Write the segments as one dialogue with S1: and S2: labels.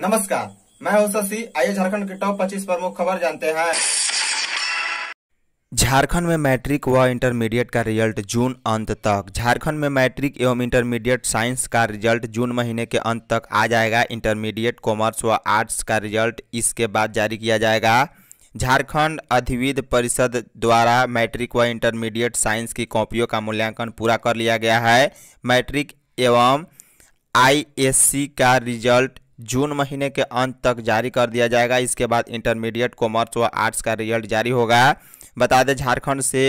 S1: नमस्कार मैं हूं शशि आइए झारखंड के टॉप 25 प्रमुख खबर जानते हैं झारखंड में मैट्रिक व इंटरमीडिएट का रिजल्ट जून अंत तक झारखंड में मैट्रिक एवं इंटरमीडिएट साइंस का रिजल्ट जून महीने के अंत तक आ जाएगा इंटरमीडिएट कॉमर्स व आर्ट्स का रिजल्ट इसके बाद जारी किया जाएगा झारखंड अधिविद परिषद द्वारा मैट्रिक व इंटरमीडिएट साइंस की कॉपियों का मूल्यांकन पूरा कर लिया गया है मैट्रिक एवं आईएससी का रिजल्ट जून महीने के अंत तक जारी कर दिया जाएगा इसके बाद इंटरमीडिएट कॉमर्स व आर्ट्स का रिजल्ट जारी होगा बता दें झारखंड से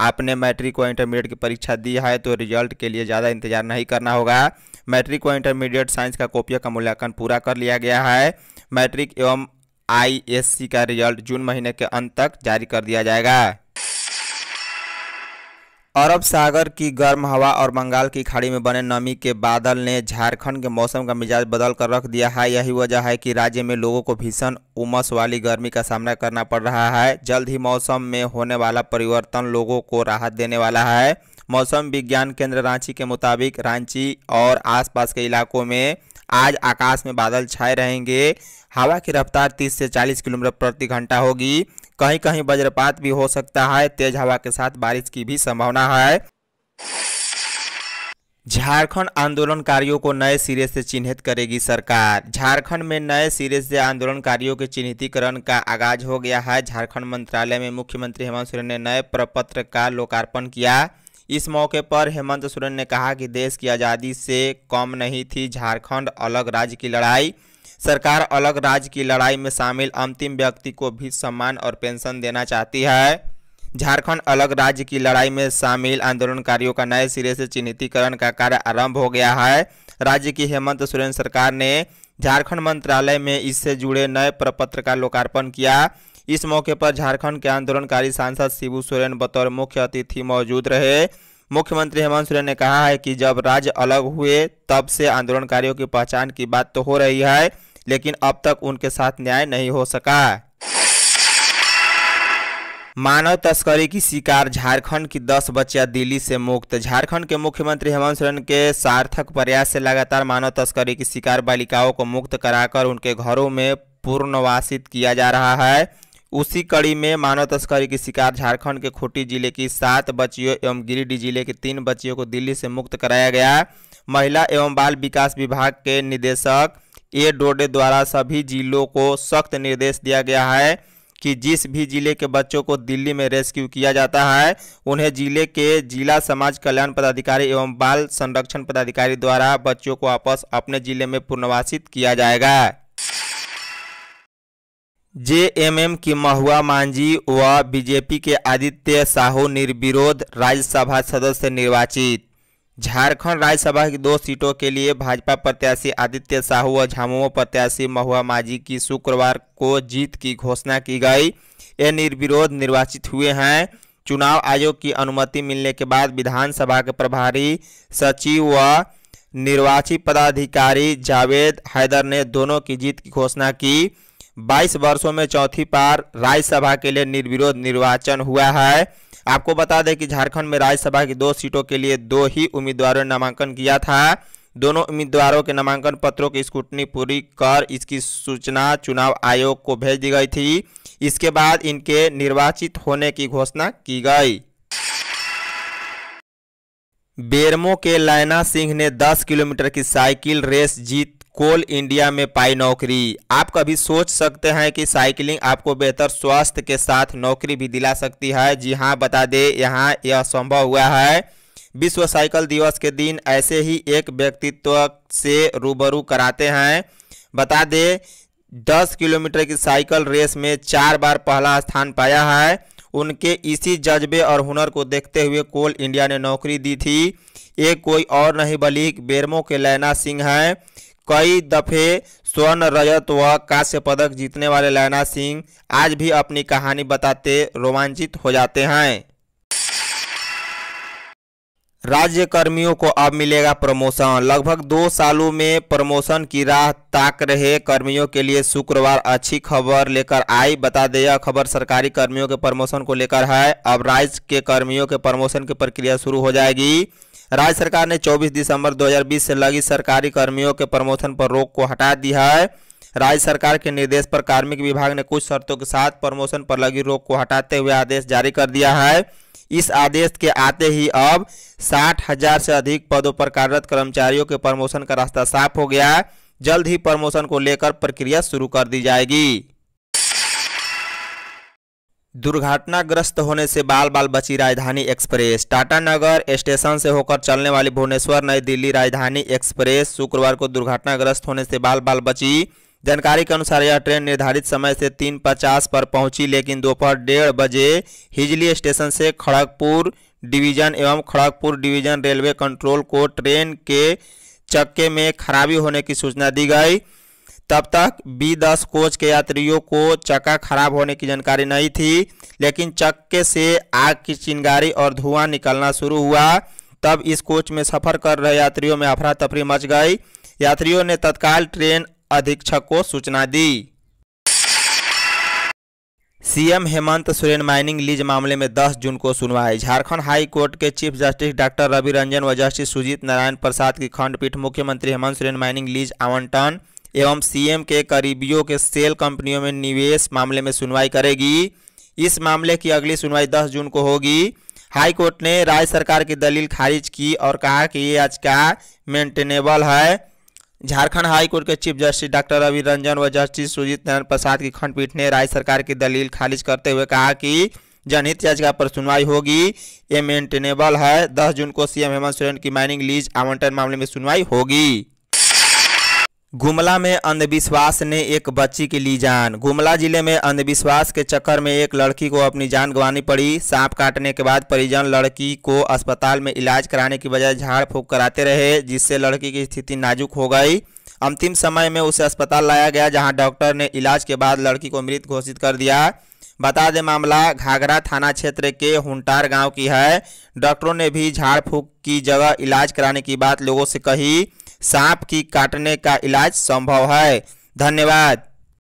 S1: आपने मैट्रिक व इंटरमीडिएट की परीक्षा दी है तो रिजल्ट के लिए ज़्यादा इंतजार नहीं करना होगा मैट्रिक व इंटरमीडिएट साइंस का कॉपिया का मूल्यांकन पूरा कर लिया गया है मैट्रिक एवं आईएससी का रिजल्ट जून महीने के अंत तक जारी कर दिया जाएगा अरब सागर की गर्म हवा और बंगाल की खाड़ी में बने नमी के बादल ने झारखंड के मौसम का मिजाज बदल कर रख दिया है यही वजह है कि राज्य में लोगों को भीषण उमस वाली गर्मी का सामना करना पड़ रहा है जल्द ही मौसम में होने वाला परिवर्तन लोगों को राहत देने वाला है मौसम विज्ञान केंद्र रांची के मुताबिक रांची और आसपास के इलाकों में आज आकाश में बादल छाए रहेंगे हवा की रफ्तार 30 से 40 किलोमीटर प्रति घंटा होगी कहीं कहीं वज्रपात भी हो सकता है तेज हवा के साथ बारिश की भी संभावना है झारखंड आंदोलनकारियों को नए सिरे से चिन्हित करेगी सरकार झारखंड में नए सिरे से आंदोलनकारियों के चिन्हितीकरण का आगाज हो गया है झारखंड मंत्रालय में मुख्यमंत्री हेमंत सोरेन ने नए प्रपत्र का लोकार्पण किया इस मौके पर हेमंत सोरेन ने कहा कि देश की आज़ादी से कम नहीं थी झारखंड अलग राज्य की लड़ाई सरकार अलग राज्य की लड़ाई में शामिल अंतिम व्यक्ति को भी सम्मान और पेंशन देना चाहती है झारखंड अलग राज्य की लड़ाई में शामिल आंदोलनकारियों का नए सिरे से चिन्हितीकरण का कार्य आरंभ हो गया है राज्य की हेमंत सोरेन सरकार ने झारखंड मंत्रालय में इससे जुड़े नए प्रपत्र का लोकार्पण किया इस मौके पर झारखंड के आंदोलनकारी सांसद शिबू सोरेन बतौर मुख्य अतिथि मौजूद रहे मुख्यमंत्री हेमंत सोरेन ने कहा है कि जब राज्य अलग हुए तब से आंदोलनकारियों की पहचान की बात तो हो रही है लेकिन अब तक उनके साथ न्याय नहीं हो सका मानव तस्करी की शिकार झारखंड की 10 बच्चियां दिल्ली से मुक्त झारखंड के मुख्यमंत्री हेमंत सोरेन के सार्थक प्रयास से लगातार मानव तस्करी की शिकार बालिकाओं को मुक्त कराकर उनके घरों में पुनर्वासित किया जा रहा है उसी कड़ी में मानव तस्करी की शिकार झारखंड के खूंटी जिले की सात बच्चियों एवं गिरिडीह जिले के तीन बच्चियों को दिल्ली से मुक्त कराया गया महिला एवं बाल विकास विभाग के निदेशक ए डोडे द्वारा सभी जिलों को सख्त निर्देश दिया गया है कि जिस भी जिले के बच्चों को दिल्ली में रेस्क्यू किया जाता है उन्हें जिले के जिला समाज कल्याण पदाधिकारी एवं बाल संरक्षण पदाधिकारी द्वारा बच्चों को वापस अपने जिले में पुनर्वासित किया जाएगा जेएमएम की महुआ मांझी व बीजेपी के आदित्य साहू निर्विरोध राज्यसभा सदस्य निर्वाचित झारखंड राज्यसभा की दो सीटों के लिए भाजपा प्रत्याशी आदित्य साहू व झामुमो प्रत्याशी महुआ मांझी की शुक्रवार को जीत की घोषणा की गई ये निर्विरोध निर्वाचित हुए हैं चुनाव आयोग की अनुमति मिलने के बाद विधानसभा के प्रभारी सचिव व निर्वाची पदाधिकारी जावेद हैदर ने दोनों की जीत की घोषणा की 22 वर्षों में चौथी बार राज्यसभा के लिए निर्विरोध निर्वाचन हुआ है आपको बता दें कि झारखंड में राज्यसभा की दो सीटों के लिए दो ही उम्मीदवारों ने नामांकन किया था दोनों उम्मीदवारों के नामांकन पत्रों की स्कूटनी पूरी कर इसकी सूचना चुनाव आयोग को भेज दी गई थी इसके बाद इनके निर्वाचित होने की घोषणा की गई बेरमो के लायना सिंह ने 10 किलोमीटर की साइकिल रेस जीत कोल इंडिया में पाई नौकरी आप कभी सोच सकते हैं कि साइकिलिंग आपको बेहतर स्वास्थ्य के साथ नौकरी भी दिला सकती है जी हाँ बता दे यहाँ यह संभव हुआ है विश्व साइकिल दिवस के दिन ऐसे ही एक व्यक्तित्व से रूबरू कराते हैं बता दे दस किलोमीटर की साइकिल रेस में चार बार पहला स्थान पाया है उनके इसी जज्बे और हुनर को देखते हुए कोल इंडिया ने नौकरी दी थी ये कोई और नहीं बल्कि बेरमो के लैना सिंह हैं कई दफे स्वर्ण रजत व कांस्य पदक जीतने वाले लैना सिंह आज भी अपनी कहानी बताते रोमांचित हो जाते हैं राज्य कर्मियों को अब मिलेगा प्रमोशन लगभग दो सालों में प्रमोशन की राह ताक रहे कर्मियों के लिए शुक्रवार अच्छी खबर लेकर आई बता दें यह खबर सरकारी कर्मियों के प्रमोशन को लेकर है अब राज्य के कर्मियों के प्रमोशन की प्रक्रिया शुरू हो जाएगी राज्य सरकार ने 24 दिसंबर 2020 से लगी सरकारी कर्मियों के प्रमोशन पर रोक को हटा दी है राज्य सरकार के निर्देश पर कार्मिक विभाग ने कुछ शर्तों के साथ प्रमोशन पर लगी रोक को हटाते हुए आदेश जारी कर दिया है इस आदेश के आते ही अब साठ हजार से अधिक पदों पर कार्यरत कर्मचारियों के प्रमोशन का रास्ता साफ हो गया जल्द ही प्रमोशन को लेकर प्रक्रिया शुरू कर दी जाएगी दुर्घटनाग्रस्त होने से बाल बाल बची राजधानी एक्सप्रेस टाटा नगर स्टेशन से होकर चलने वाली भुवनेश्वर नई दिल्ली राजधानी एक्सप्रेस शुक्रवार को दुर्घटनाग्रस्त होने से बाल बाल बची जानकारी के अनुसार यह ट्रेन निर्धारित समय से तीन पचास पर पहुंची लेकिन दोपहर डेढ़ बजे हिजली स्टेशन से खड़गपुर डिवीजन एवं खड़गपुर डिवीजन रेलवे कंट्रोल को ट्रेन के चक्के में खराबी होने की सूचना दी गई तब तक बी दस कोच के यात्रियों को चक्का खराब होने की जानकारी नहीं थी लेकिन चक्के से आग की चिंगारी और धुआं निकलना शुरू हुआ तब इस कोच में सफर कर रहे यात्रियों में अफरा तफरी मच गई यात्रियों ने तत्काल ट्रेन अधीक्षक को सूचना दी CM Hemant Soren mining lease मामले में 10 जून को सुनवाई झारखंड हाई कोर्ट के chief justice doctor Ravi Ranjan व जस्टिस सुजीत नारायण प्रसाद की खंडपीठ मुख्यमंत्री हेमंत सोरेन माइनिंग लीज आवंटन एवं सीएम के करीबियों के सेल कंपनियों में निवेश मामले में सुनवाई करेगी इस मामले की अगली सुनवाई 10 जून को होगी हाई कोर्ट ने राज्य सरकार की दलील खारिज की और कहा कि ये याचिका मेंटेनेबल है झारखंड हाई कोर्ट के chief justice doctor Ravi Ranjan व जस्टिस सुजीत नारायण प्रसाद की खंडपीठ ने राज्य सरकार की दलील खारिज करते हुए कहा कि जनहित याचिका पर सुनवाई होगी ये मेंटेनेबल है 10 जून को सीएम हेमंत सोरेन की माइनिंग लीज आवंटन मामले में सुनवाई होगी गुमला में अंधविश्वास ने एक बच्ची की ली जान गुमला जिले में अंधविश्वास के चक्कर में एक लड़की को अपनी जान गंवानी पड़ी सांप काटने के बाद परिजन लड़की को अस्पताल में इलाज कराने की बजाय झाड़ फूक कराते रहे जिससे लड़की की स्थिति नाजुक हो गई अंतिम समय में उसे अस्पताल लाया गया जहां डॉक्टर ने इलाज के बाद लड़की को मृत घोषित कर दिया बता दें मामला घाघरा थाना क्षेत्र के हुटार गाँव की है डॉक्टरों ने भी झाड़ फूक की जगह इलाज कराने की बात लोगों से कही सांप की काटने का इलाज संभव है धन्यवाद